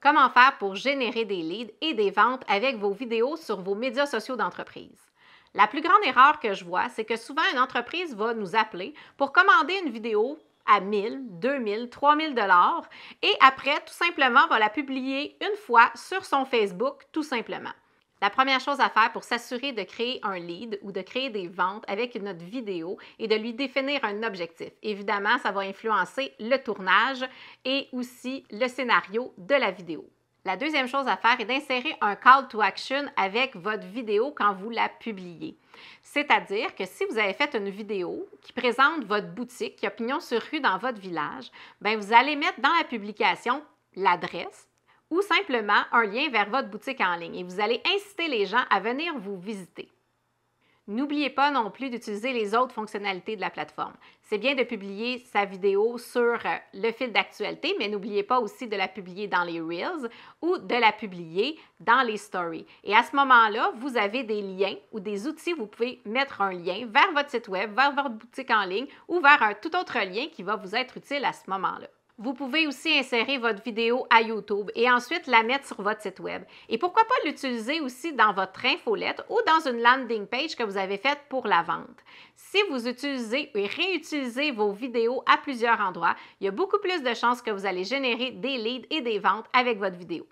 Comment faire pour générer des leads et des ventes avec vos vidéos sur vos médias sociaux d'entreprise? La plus grande erreur que je vois, c'est que souvent une entreprise va nous appeler pour commander une vidéo à 1000, 2000, 3000 dollars et après tout simplement va la publier une fois sur son Facebook tout simplement. La première chose à faire pour s'assurer de créer un lead ou de créer des ventes avec notre vidéo est de lui définir un objectif. Évidemment, ça va influencer le tournage et aussi le scénario de la vidéo. La deuxième chose à faire est d'insérer un call to action avec votre vidéo quand vous la publiez. C'est-à-dire que si vous avez fait une vidéo qui présente votre boutique qui a pignon sur rue dans votre village, ben, vous allez mettre dans la publication l'adresse, ou simplement un lien vers votre boutique en ligne et vous allez inciter les gens à venir vous visiter. N'oubliez pas non plus d'utiliser les autres fonctionnalités de la plateforme. C'est bien de publier sa vidéo sur euh, le fil d'actualité, mais n'oubliez pas aussi de la publier dans les Reels ou de la publier dans les Stories. Et à ce moment-là, vous avez des liens ou des outils, vous pouvez mettre un lien vers votre site web, vers votre boutique en ligne ou vers un tout autre lien qui va vous être utile à ce moment-là. Vous pouvez aussi insérer votre vidéo à YouTube et ensuite la mettre sur votre site Web. Et pourquoi pas l'utiliser aussi dans votre infolette ou dans une landing page que vous avez faite pour la vente. Si vous utilisez et réutilisez vos vidéos à plusieurs endroits, il y a beaucoup plus de chances que vous allez générer des leads et des ventes avec votre vidéo.